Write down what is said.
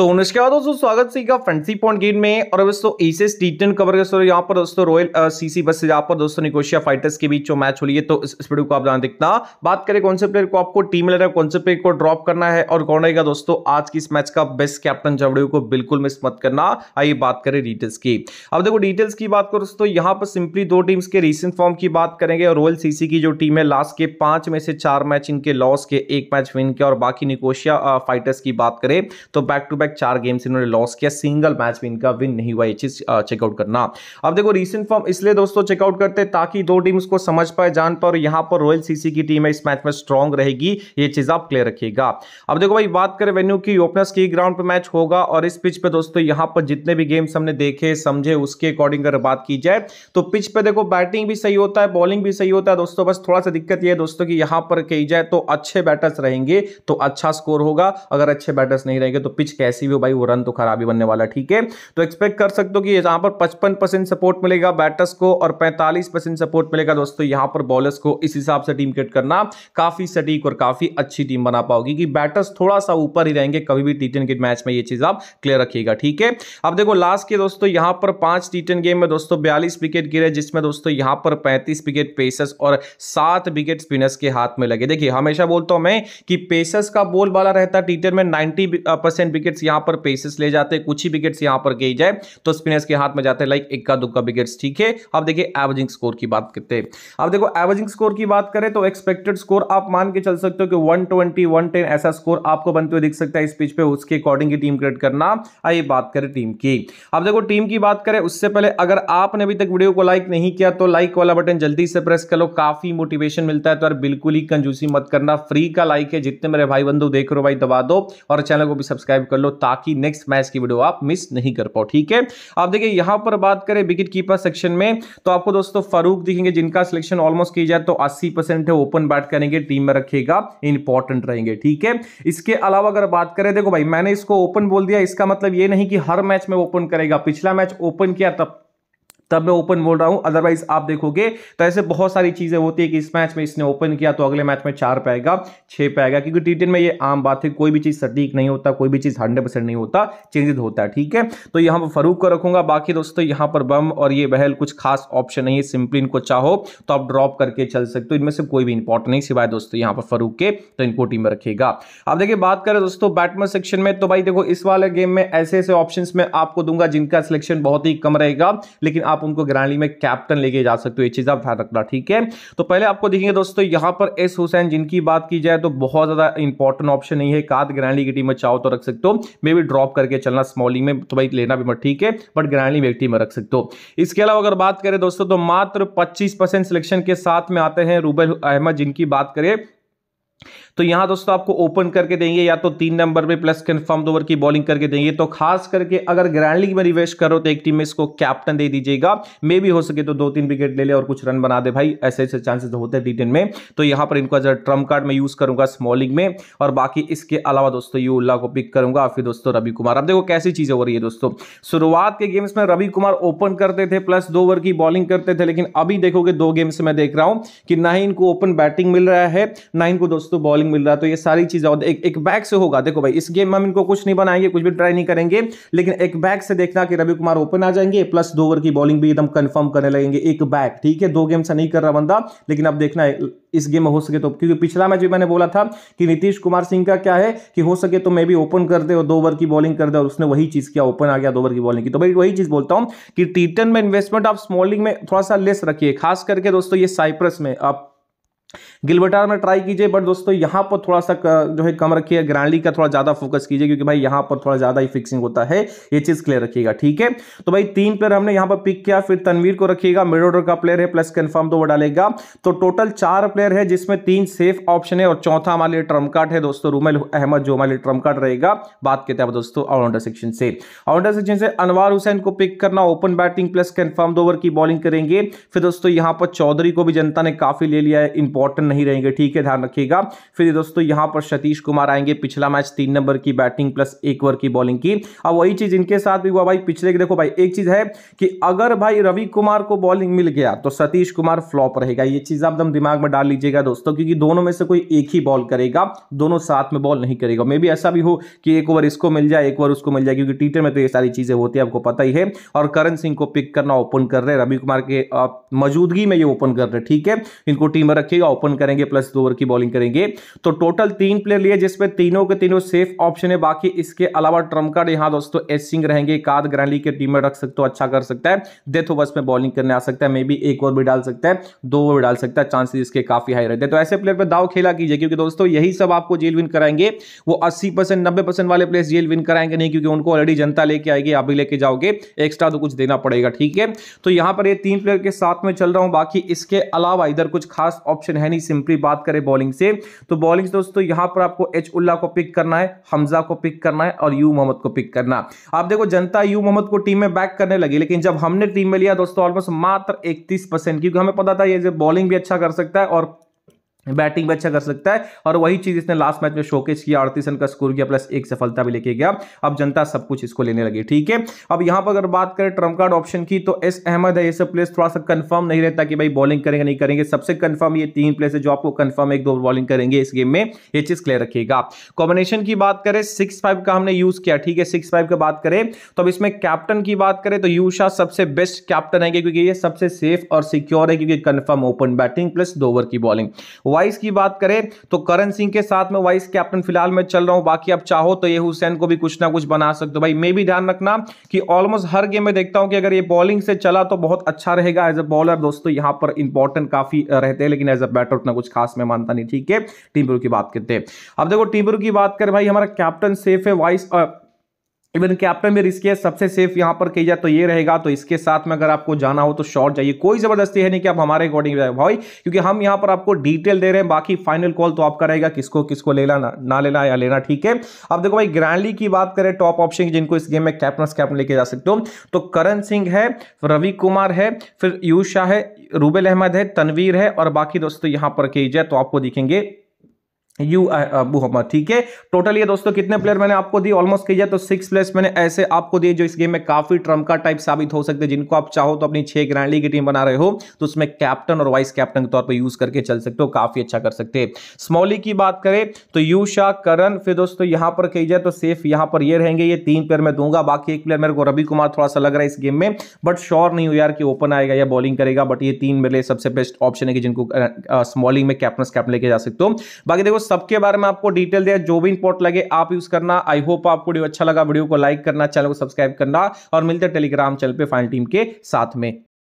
तो उसके बाद दोस्तों स्वागत सीखा फ्रेंडसी पॉइंट गेम में और दोस्तों एसेस टी टेन कवर दोस्तों यहाँ पर दोस्तों रॉयल सीसी बस यहाँ पर दोस्तों निकोशिया फाइटर्स के बीच जो मैच हो रही है तो इस वीडियो को आप जान दिखता बात करें कौन से प्लेयर को आपको टीम में लेना कौन से प्लेयर को ड्रॉप करना है और कौन रहेगा दोस्तों आज की इस मैच का बेस्ट कैप्टन जबड़े को बिल्कुल मिस मत करना आइए बात करें डिटेल्स की अब देखो डिटेल्स की बात करो दोस्तों यहाँ पर सिंपली दो टीम्स के रिसेंट फॉर्म की बात करेंगे और रॉयल सीसी की जो टीम है लास्ट के पांच में से चार मैच इनके लॉस के एक मैच विन के और बाकी निकोशिया फाइटर्स की बात करें तो बैक टू बैक फैक्ट चार गेम से इन्होंने लॉस किया सिंगल मैच भी इनका विन नहीं हुआ ये चीज चेकआउट करना अब देखो रिसेंट फॉर्म इसलिए दोस्तों चेकआउट करते ताकि दो टीम को समझ पाए जान पर यहां पर रॉयल सीसी की टीम है इस मैच में स्ट्रॉन्ग रहेगी ये चीज आप क्लियर रखिएगा अब देखो भाई बात करें वेन्यू की ओपनर्स की ग्राउंड पर मैच होगा और इस पिच पे दोस्तों यहां पर जितने भी गेम्स हमने देखे समझे उसके अकॉर्डिंग अगर बात की जाए तो पिच पे देखो बैटिंग भी सही होता है बॉलिंग भी सही होता है दोस्तों बस थोड़ा सा दिक्कत यह है दोस्तों की यहां पर कही जाए तो अच्छे बैटर्स रहेंगे तो अच्छा स्कोर होगा अगर अच्छे बैटर्स नहीं रहेंगे तो पिच कैसे कैसी भी हो भाई वो रन तो खराबी बनने वाला ठीक है तो एक्सपेक्ट कर सकते हो कि यहां पर पचपन सपोर्ट मिलेगा बैटर्स को और पैंतालीस सपोर्ट मिलेगा दोस्तों यहां पर बॉलर्स को इस हिसाब से टीम क्रिएट करना काफी सटीक और काफी अच्छी टीम बना पाओगी कि बैटर्स थोड़ा सा ऊपर ही रहेंगे कभी भी टी के मैच में यह चीज आप क्लियर रखिएगा ठीक है अब देखो लास्ट के दोस्तों यहां पर पांच टी गेम में दोस्तों बयालीस विकेट गिरे जिसमें दोस्तों यहां पर पैंतीस विकेट पेसर्स और सात विकेट स्पिनर्स के हाथ में लगे देखिए हमेशा बोलता हूं मैं कि पेसर्स का बोल वाला रहता टीटर में नाइनटी परसेंट विकेट यहां पर पेसिस ले जाते कुछ ही विकेट्स यहां पर गई जाए तो स्पिनर्स के हाथ में जाते हैं लाइक इक्का दुक्का विकेट्स ठीक है अब देखिए एवरेजिंग स्कोर की बात करते हैं अब देखो एवरेजिंग स्कोर की बात करें तो एक्सपेक्टेड स्कोर आप मान के चल सकते हो कि 120 110 ऐसा स्कोर आपको बनते हुए दिख सकता है इस पिच पे उसके अकॉर्डिंग ही टीम क्रिएट करना आइए बात करें टीम की अब देखो टीम की बात करें उससे पहले अगर आपने अभी तक वीडियो को लाइक नहीं किया तो लाइक वाला बटन जल्दी से प्रेस कर लो काफी मोटिवेशन मिलता है तो यार बिल्कुल ही कंजूसी मत करना फ्री का लाइक है जितने मेरे भाई बंधु देख रहे हो भाई दबा दो और चैनल को भी सब्सक्राइब कर लो ताकि नेक्स्ट मैच की वीडियो आप मिस नहीं कर पाओ ठीक है आप देखिए यहां पर बात करें विकेट कीपर सेक्शन में तो आपको दोस्तों फारूक दिखेंगे जिनका सिलेक्शन ऑलमोस्ट किया जाए तो अस्सी है ओपन बैट करेंगे टीम में रखेगा इंपॉर्टेंट रहेंगे ठीक है इसके अलावा अगर बात करें देखो भाई मैंने इसको ओपन बोल दिया इसका मतलब ये नहीं कि हर मैच में ओपन करेगा पिछला मैच ओपन किया तब तब मैं ओपन बोल रहा हूं अदरवाइज आप देखोगे तो ऐसे बहुत सारी चीजें होती है कि इस मैच में इसने ओपन किया तो अगले मैच में चार पाएगा छह पाएगा क्योंकि टी में ये आम बात है कोई भी चीज सटीक नहीं होता कोई भी चीज हंड्रेड परसेंट नहीं होता चेंजेस होता है ठीक है तो यहां पर फरूक को रखूंगा बाकी दोस्तों यहां पर बम और ये बहल कुछ खास ऑप्शन नहीं है सिंपली इनको चाहो तो आप ड्रॉप करके चल सकते हो इनमें से कोई भी इंपॉर्टेंट नहीं सिवाय दोस्तों यहां पर फरूक के तो इनको टीम में रखेगा आप देखिए बात करें दोस्तों बैटमैन सेक्शन में तो भाई देखो इस वाले गेम में ऐसे ऐसे ऑप्शन में आपको दूंगा जिनका सिलेक्शन बहुत ही कम रहेगा लेकिन आप आप उनको ग्रैंडली में कैप्टन लेके जा सकते हो ये चीज़ आप ध्यान रखना ठीक है तो पहले आपको देखेंगे दोस्तों यहां पर एस हुसैन जिनकी बात की जाए तो बहुत ज़्यादा इंपॉर्टेंट ऑप्शन नहीं है काद ग्रैंडली की टीम में चाहो तो रख सकते हो मे भी ड्रॉप करके चलना स्मॉलिंग में तो भाई लेना भी मत ठीक है बट ग्रैंडली में टीम में रख सकते हो इसके अलावा अगर बात करें दोस्तों तो मात्र पच्चीस सिलेक्शन के साथ में आते हैं रूबल अहमद जिनकी बात करें तो यहां दोस्तों आपको ओपन करके देंगे या तो तीन नंबर पे प्लस कंफर्म ओवर की बॉलिंग करके देंगे तो खास करके अगर ग्रैंड लीग में निवेश करो तो एक टीम में इसको कैप्टन दे दीजिएगा मे भी हो सके तो दो तीन विकेट ले ले और कुछ रन बना दे भाई ऐसे ऐसे चांसेस होते हैं डिटेन में तो यहां पर इनको ट्रम्प कार्ड में यूज करूंगा स्मॉल लीग में और बाकी इसके अलावा दोस्तों यू उल्ला को पिक करूंगा फिर दोस्तों रवि कुमार अब देखो कैसी चीजें हो रही है दोस्तों शुरुआत के गेम्स में रवि कुमार ओपन करते थे प्लस दो ओवर की बॉलिंग करते थे लेकिन अभी देखोगे दो गेम्स में देख रहा हूं कि ना ही इनको ओपन बैटिंग मिल रहा है ना इनको दोस्तों बॉलिंग बॉलिंग मिल रहा है तो ये सारी चीज़ें और एक एक बैक से होगा देखो भाई इस गेम में हम इनको कुछ नहीं बनाएंगे कुछ भी ट्राई नहीं करेंगे लेकिन एक बैक से देखना कि रवि कुमार ओपन आ जाएंगे प्लस दो ओवर की बॉलिंग भी एकदम कन्फर्म करने लगेंगे एक बैक ठीक है दो गेम से नहीं कर रहा बंदा लेकिन अब देखना है इस गेम में हो सके तो क्योंकि पिछला मैच भी मैंने बोला था कि नीतीश कुमार सिंह का क्या है कि हो सके तो मैं भी ओपन कर दे और दो ओवर की बॉलिंग कर दे और उसने वही चीज़ किया ओपन आ गया दो ओवर की बॉलिंग की तो भाई वही चीज़ बोलता हूं कि टी में इन्वेस्टमेंट आप स्मॉलिंग में थोड़ा सा लेस रखिए खास करके दोस्तों ये साइप्रस में आप गिलबटार में ट्राई कीजिए बट दोस्तों यहाँ पर थोड़ा सा जो है कम रखिए ग्रैंडली का थोड़ा ज़्यादा फोकस कीजिए क्योंकि भाई यहाँ पर थोड़ा ज़्यादा ही फिक्सिंग होता है ये चीज़ क्लियर रखिएगा ठीक है तो भाई तीन प्लेयर हमने यहाँ पर पिक किया फिर तनवीर को रखिएगा मिड ऑर्डर का प्लेयर है प्लस कन्फर्म तो वो डालेगा तो टोटल चार प्लेयर है जिसमें तीन सेफ ऑप्शन है और चौथा हमारे लिए ट्रम कार्ड है दोस्तों रूमेल अहमद जो हमारे लिए ट्रम कार्ड रहेगा बात कहते हैं दोस्तों ऑलराउंडर सेक्शन से ऑलराउंडर सेक्शन से अनवर हुसैन को पिक करना open batting plus confirm over की बॉलिंग करेंगे फिर दोस्तों यहाँ पर चौधरी को भी जनता ने काफी ले लिया है इंपॉर्टेंट नहीं रहेंगे ठीक है ध्यान रखिएगा फिर दोस्तों यहां पर सतीश कुमार आएंगे पिछला मैच तीन नंबर की बैटिंग प्लस एक ओवर की बॉलिंग की अब वही चीज इनके साथ भी हुआ भाई पिछले देखो भाई एक चीज है कि अगर भाई रवि कुमार को बॉलिंग मिल गया तो सतीश कुमार फ्लॉप रहेगा ये चीज आप दिमाग में डाल लीजिएगा दोस्तों क्योंकि दोनों में से कोई एक ही बॉल करेगा दोनों साथ में बॉल नहीं करेगा मे भी ऐसा भी हो कि एक ओवर इसको मिल जाए एक ओवर उसको मिल जाए क्योंकि टीटर में तो ये सारी चीजें होती है आपको पता ही है और करण सिंह को पिक करना ओपन कर रहे हैं रवि कुमार के मौजूदगी में ये ओपन कर रहे हैं ठीक है इनको टीम में रखिएगा का ओपन करेंगे प्लस दो ओवर की बॉलिंग करेंगे तो टोटल तीन प्लेयर लिए जिसमें तीनों के तीनों सेफ ऑप्शन है बाकी इसके अलावा ट्रम्प कार्ड यहाँ दोस्तों एस सिंह रहेंगे एकाद ग्रैंडली के टीम में रख सकते हो अच्छा कर सकता है डेथ ओवर्स में बॉलिंग करने आ सकता है मे बी एक ओवर भी डाल सकता है दो ओवर डाल सकता है चांसेस इसके काफी हाई रहते हैं तो ऐसे प्लेयर पर दाव खेला कीजिए क्योंकि दोस्तों यही सब आपको जेल विन कराएंगे वो अस्सी परसेंट वाले प्लेयर जेल विन कराएंगे नहीं क्योंकि उनको ऑलरेडी जनता लेके आएगी आप भी लेके जाओगे एक्स्ट्रा तो कुछ देना पड़ेगा ठीक है तो यहां पर ये तीन प्लेयर के साथ में चल रहा हूं बाकी इसके अलावा इधर कुछ खास ऑप्शन है नहीं सिंपली बात करें बॉलिंग से तो बॉलिंग से दोस्तों यहां पर आपको एच उल्ला को पिक करना है हमजा को पिक करना है और यू मोहम्मद को पिक करना आप देखो जनता यू मोहम्मद को टीम में बैक करने लगी लेकिन जब हमने टीम में लिया दोस्तों ऑलमोस्ट मात्र इकतीस क्योंकि हमें पता था ये बॉलिंग भी अच्छा कर सकता है और बैटिंग भी अच्छा कर सकता है और वही चीज इसने लास्ट मैच में शोकेस किया अड़तीस रन का स्कोर किया प्लस एक सफलता भी लेके गया अब जनता सब कुछ इसको लेने लगी ठीक है अब यहां पर अगर बात करें ट्रम्प कार्ड ऑप्शन की तो एस अहमद है ये सब प्लेस थोड़ा सा कंफर्म नहीं रहता कि भाई बॉलिंग करेंगे नहीं करेंगे सबसे कन्फर्म ये तीन प्लेस है जो आपको कन्फर्म एक दो बॉलिंग करेंगे इस गेम में ये चीज क्लियर रखिएगा कॉम्बिनेशन की बात करें सिक्स फाइव का हमने यूज किया ठीक है सिक्स फाइव की बात करें तो अब इसमें कैप्टन की बात करें तो यूशा सबसे बेस्ट कैप्टन है क्योंकि ये सबसे सेफ और सिक्योर है क्योंकि कन्फर्म ओपन बैटिंग प्लस दो ओवर की बॉलिंग वाइस की बात करें तो करण सिंह के साथ में वाइस कैप्टन फिलहाल में चल रहा हूं बाकी आप चाहो तो ये हुसैन को भी कुछ ना कुछ बना सकते हो भाई मैं भी ध्यान रखना कि ऑलमोस्ट हर गेम में देखता हूं कि अगर ये बॉलिंग से चला तो बहुत अच्छा रहेगा एज अ बॉलर दोस्तों यहां पर इंपॉर्टेंट काफी रहते हैं लेकिन एज अ बैटर उतना कुछ खास मैं मानता नहीं ठीक है टीम की बात करते हैं अब देखो टीम की बात करें भाई हमारा कैप्टन सेफ है वाइस इवन आप में रिस्की है सबसे सेफ यहाँ पर कही जाए तो ये रहेगा तो इसके साथ में अगर आपको जाना हो तो शॉर्ट जाइए कोई जबरदस्ती है नहीं कि आप हमारे अकॉर्डिंग भाई क्योंकि हम यहाँ पर आपको डिटेल दे रहे हैं बाकी फाइनल कॉल तो आपका रहेगा किसको किसको लेना ना, लेना या लेना ठीक है अब देखो भाई ग्रैंडली की बात करें टॉप ऑप्शन जिनको इस गेम में कैप्टन कैप्टन लेके जा सकते हो तो करण सिंह है रवि कुमार है फिर यू शाह है रूबेल अहमद है तनवीर है और बाकी दोस्तों यहाँ पर कही जाए तो आपको दिखेंगे यू अबू हमा ठीक है टोटल ये दोस्तों कितने प्लेयर मैंने आपको दिए ऑलमोस्ट किया तो सिक्स प्लेयर्स मैंने ऐसे आपको दिए जो इस गेम में काफी ट्रम्प का टाइप साबित हो सकते हैं जिनको आप चाहो तो अपनी छह ग्रैंडली की टीम बना रहे हो तो उसमें कैप्टन और वाइस कैप्टन के तौर पर यूज करके चल सकते हो काफी अच्छा कर सकते हैं स्मॉली की बात करें तो यू शाह करण फिर दोस्तों यहां पर कही जाए तो सेफ यहां पर ये रहेंगे ये तीन प्लेयर मैं दूंगा बाकी एक प्लेयर मेरे को रवि कुमार थोड़ा सा लग रहा है इस गेम में बट श्योर नहीं हो यार कि ओपन आएगा या बॉलिंग करेगा बट ये तीन मेरे सबसे बेस्ट ऑप्शन है कि जिनको स्मॉलिंग uh, uh, में कैप्टन कैप्टन लेके जा सकते हो बाकी देखो सबके बारे में आपको डिटेल दिया जो भी इंपोर्ट लगे आप यूज करना आई होप आपको वीडियो अच्छा लगा वीडियो को लाइक करना चैनल को सब्सक्राइब करना और मिलते टेलीग्राम चैनल पे फाइनल टीम के साथ में